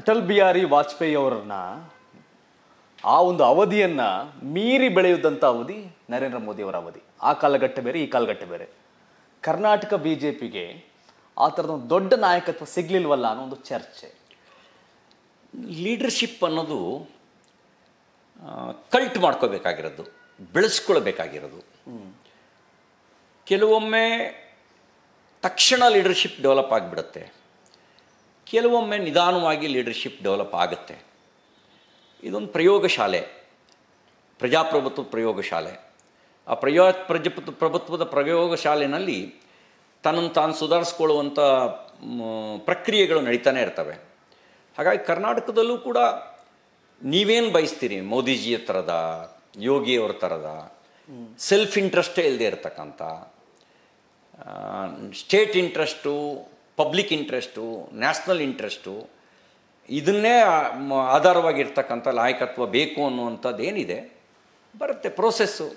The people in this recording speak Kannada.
ಅಟಲ್ ಬಿಹಾರಿ ವಾಜಪೇಯಿ ಅವರನ್ನ ಆ ಒಂದು ಅವಧಿಯನ್ನು ಮೀರಿ ಬೆಳೆಯುವುದಂಥ ಅವಧಿ ನರೇಂದ್ರ ಮೋದಿಯವರ ಅವಧಿ ಆ ಕಾಲಘಟ್ಟ ಬೇರೆ ಈ ಕಾಲಘಟ್ಟ ಬೇರೆ ಕರ್ನಾಟಕ ಬಿ ಜೆ ಪಿಗೆ ಆ ಥರದ ದೊಡ್ಡ ನಾಯಕತ್ವ ಸಿಗ್ಲಿಲ್ವಲ್ಲ ಅನ್ನೋ ಒಂದು ಚರ್ಚೆ ಲೀಡರ್ಶಿಪ್ ಅನ್ನೋದು ಕಲ್ಟ್ ಮಾಡ್ಕೋಬೇಕಾಗಿರೋದು ಬೆಳೆಸ್ಕೊಳ್ಬೇಕಾಗಿರೋದು ಕೆಲವೊಮ್ಮೆ ತಕ್ಷಣ ಲೀಡರ್ಶಿಪ್ ಡೆವಲಪ್ ಆಗಿಬಿಡುತ್ತೆ ಕೆಲವೊಮ್ಮೆ ನಿಧಾನವಾಗಿ ಲೀಡರ್ಶಿಪ್ ಡೆವಲಪ್ ಆಗುತ್ತೆ ಇದೊಂದು ಪ್ರಯೋಗಶಾಲೆ ಪ್ರಜಾಪ್ರಭುತ್ವ ಪ್ರಯೋಗಶಾಲೆ ಆ ಪ್ರಯೋ ಪ್ರಜಪತ್ ಪ್ರಭುತ್ವದ ಪ್ರಯೋಗಶಾಲೆಯಲ್ಲಿ ತನ್ನನ್ನು ತಾನು ಸುಧಾರಿಸ್ಕೊಳ್ಳುವಂಥ ಪ್ರಕ್ರಿಯೆಗಳು ನಡೀತಾನೆ ಇರ್ತವೆ ಹಾಗಾಗಿ ಕರ್ನಾಟಕದಲ್ಲೂ ಕೂಡ ನೀವೇನು ಬಯಸ್ತೀರಿ ಮೋದಿಜಿಯ ಥರದ ಯೋಗಿಯವ್ರ ಥರದ ಸೆಲ್ಫ್ ಇಂಟ್ರೆಸ್ಟೇ ಇಲ್ಲದೆ ಇರತಕ್ಕಂಥ state interest public interest national interest ಇದನ್ನೇ ಆಧಾರವಾಗಿರ್ತಕ್ಕಂಥ ನಾಯಕತ್ವ ಬೇಕು ಅನ್ನುವಂಥದ್ದು ಏನಿದೆ ಬರುತ್ತೆ ಪ್ರೋಸೆಸ್ಸು